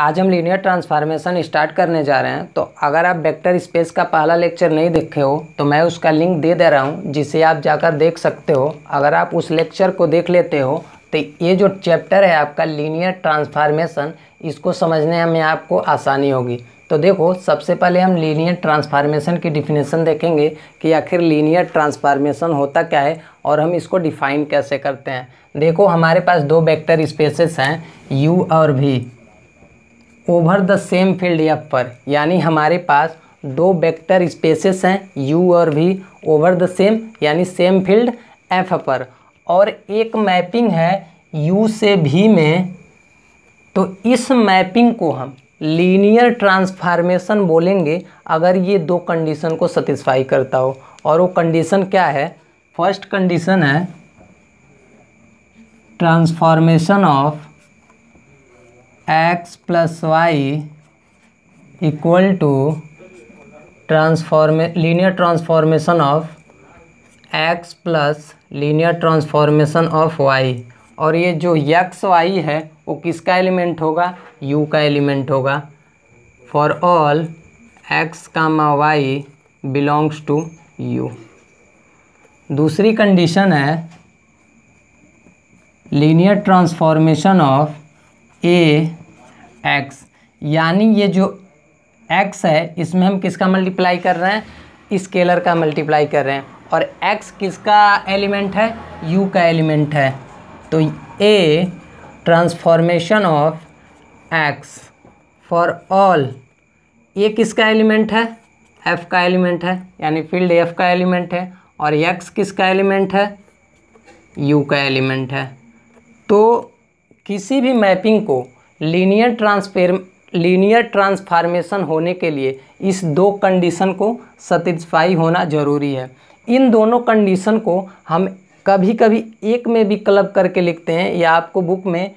आज हम linear transformation start करने जा रहे हैं तो अगर आप वेक्टर स्पेस का पहला लेक्चर नहीं देखे हो तो मैं उसका लिंक दे दे रहा हूँ जिसे आप जाकर देख सकते हो अगर आप उस लेक्चर को देख लेते हो तो ये जो चैप्टर है आपका लीनियर ट्रांसफार्मेशन इसको समझने में आपको आसानी होगी तो देखो सबसे पहले हम लीनियर ट्रांसफार्मेशन की डिफिनेशन देखेंगे कि आखिर लीनियर ट्रांसफार्मेशन होता क्या है और हम इसको डिफ़ाइन कैसे करते हैं देखो हमारे पास दो वेक्टर स्पेसेस हैं यू और V over the same field F पर यानी हमारे पास दो वेक्टर स्पेसेस हैं यू और वी ओवर द सेम यानी सेम फील्ड एफ पर और एक मैपिंग है यू से भी में तो इस मैपिंग को हम लीनियर ट्रांसफार्मेशन बोलेंगे अगर ये दो कंडीशन को सेटिस्फाई करता हो और वो कंडीशन क्या है फर्स्ट कंडीशन है transformation of x plus Y equal to transform linear transformation of x plus linear transformation of Y और ये जो यक्स वाई है वो किसका एलिमेंट होगा यू का एलिमेंट होगा for all X comma Y belongs to U दूसरी कंडीशन है linear transformation of A X यानी ये जो एक्स है इसमें हम किसका मल्टीप्लाई कर रहे हैं स्केलर का मल्टीप्लाई कर रहे हैं और एक्स किसका एलिमेंट है यू का एलिमेंट है तो A transformation of X for all ये किसका एलिमेंट है एफ का एलिमेंट है यानी फील्ड एफ का एलिमेंट है और एक्स किसका एलिमेंट है यू का एलिमेंट है तो किसी भी मैपिंग को लीनियर ट्रांसफेर लीनियर ट्रांसफार्मेशन होने के लिए इस दो कंडीशन को सेटिस्फाई होना जरूरी है इन दोनों कंडीशन को हम कभी कभी एक में भी क्लब करके लिखते हैं या आपको बुक में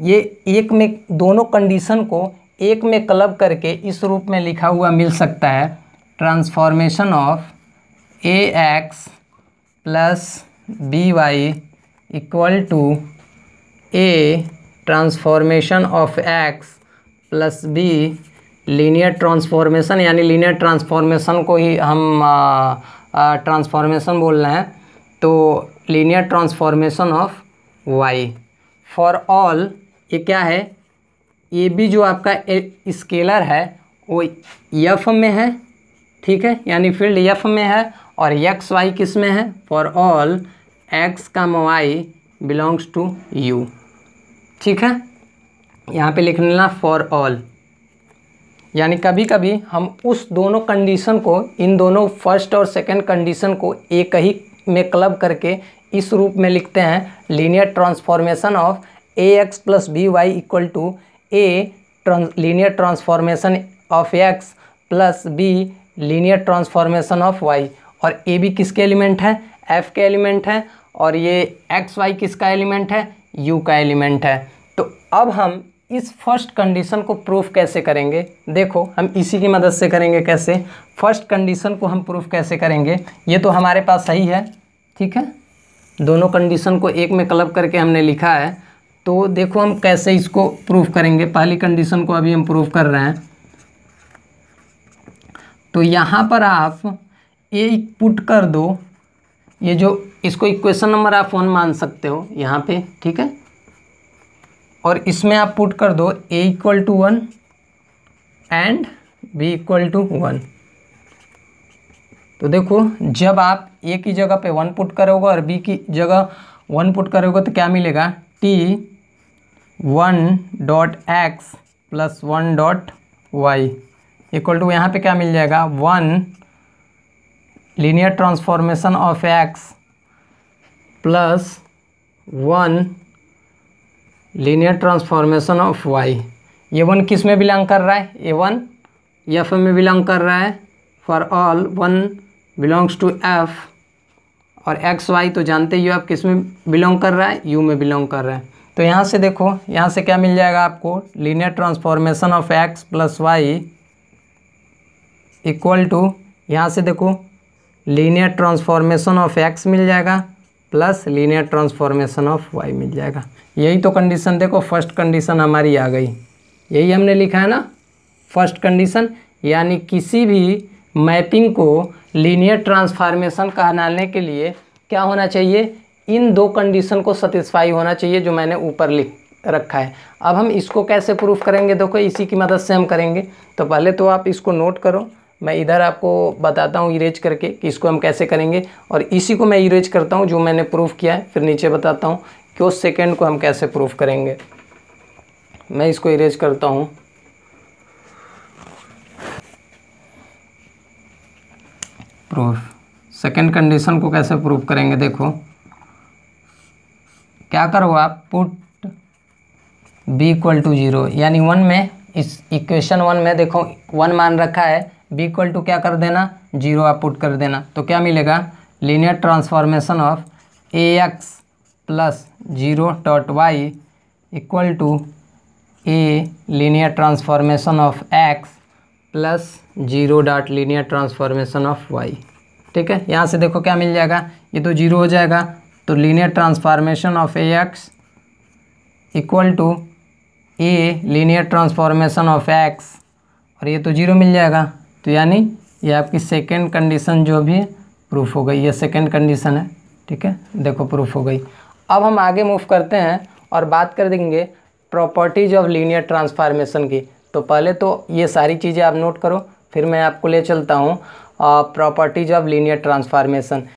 ये एक में दोनों कंडीशन को एक में क्लब करके इस रूप में लिखा हुआ मिल सकता है transformation of A x plus B Y equal to A transformation of x plus B linear transformation यानी लीनियर ट्रांसफॉर्मेशन को ही हम ट्रांसफॉर्मेशन बोल रहे हैं तो linear transformation of Y for all ये क्या है ये भी जो आपका स्केलर है वो यफ में है ठीक है यानी फील्ड यफ में है और यक्स वाई किस में है for all X comma Y belongs to U ठीक है यहाँ पे लिख लेना फॉर ऑल यानी कभी कभी हम उस दोनों कंडीशन को इन दोनों फर्स्ट और सेकंड कंडीशन को एक ही में क्लब करके इस रूप में लिखते हैं linear transformation of A x plus B Y equal to A linear transformation of x plus B linear transformation of Y और ए भी किसके एलिमेंट है एफ के एलिमेंट है और ये एक्स वाई किसका एलिमेंट है यू का एलिमेंट है तो अब हम इस फर्स्ट कंडीशन को प्रूफ कैसे करेंगे देखो हम इसी की मदद से करेंगे कैसे फर्स्ट कंडीशन को हम प्रूफ कैसे करेंगे ये तो हमारे पास सही है ठीक है दोनों कंडीशन को एक में क्लब करके हमने लिखा है तो देखो हम कैसे इसको प्रूफ करेंगे पहली कंडीशन को अभी हम प्रूफ कर रहे हैं तो यहाँ पर आप ए पुट कर दो ये जो इसको इक्वेशन नंबर आप वन मान सकते हो यहाँ पे ठीक है और इसमें आप पुट कर दो A equal to one and B equal to one तो देखो जब आप ए की जगह पे वन पुट करोगे और बी की जगह वन पुट करोगे तो क्या मिलेगा T one dot x plus one dot y equal to यहाँ पे क्या मिल जाएगा one linear transformation of x plus one linear transformation of y ये वन किस में बिलोंग कर रहा है ए वन एफ में बिलोंग कर रहा है for all one belongs to F और एक्स वाई तो जानते ही हो आप किस में बिलोंग कर रहा है यू में बिलोंग कर रहा है तो यहाँ से देखो यहाँ से क्या मिल जाएगा आपको linear transformation of x plus Y equal to यहाँ से देखो लीनियर ट्रांसफॉर्मेशन ऑफ एक्स मिल जाएगा plus linear transformation of y मिल जाएगा यही तो कंडीशन देखो फर्स्ट कंडीशन हमारी आ गई यही हमने लिखा है ना फर्स्ट कंडीशन यानी किसी भी मैपिंग को लीनियर ट्रांसफॉर्मेशन कहनाने के लिए क्या होना चाहिए इन दो कंडीशन को सेटिस्फाई होना चाहिए जो मैंने ऊपर लिख रखा है अब हम इसको कैसे प्रूफ करेंगे देखो इसी की मदद से हम करेंगे तो पहले तो आप इसको नोट करो मैं इधर आपको बताता हूँ इरेज करके कि इसको हम कैसे करेंगे और इसी को मैं इरेज करता हूँ जो मैंने प्रूफ किया है फिर नीचे बताता हूँ कि उस सेकेंड को हम कैसे प्रूफ करेंगे मैं इसको इरेज करता हूँ प्रूफ सेकेंड कंडीशन को कैसे प्रूफ करेंगे देखो क्या करो आप put b equal to zero यानी वन में इस इक्वेशन वन में देखो वन मान रखा है बी इक्वल टू क्या कर देना जीरो आप पुट कर देना तो क्या मिलेगा linear transformation of A x plus zero dot y equal to A linear transformation of x plus zero dot linear transformation of y ठीक है यहाँ से देखो क्या मिल जाएगा ये तो जीरो हो जाएगा तो linear transformation of A x equal to A linear transformation of x और ये तो जीरो मिल जाएगा तो यानी ये आपकी सेकेंड कंडीशन जो भी है प्रूफ हो गई ये सेकेंड कंडीशन है ठीक है देखो प्रूफ हो गई अब हम आगे मूव करते हैं और बात कर देंगे प्रॉपर्टीज ऑफ लीनियर ट्रांसफॉर्मेशन की तो पहले तो ये सारी चीज़ें आप नोट करो फिर मैं आपको ले चलता हूँ प्रॉपर्टीज ऑफ लीनियर ट्रांसफॉर्मेशन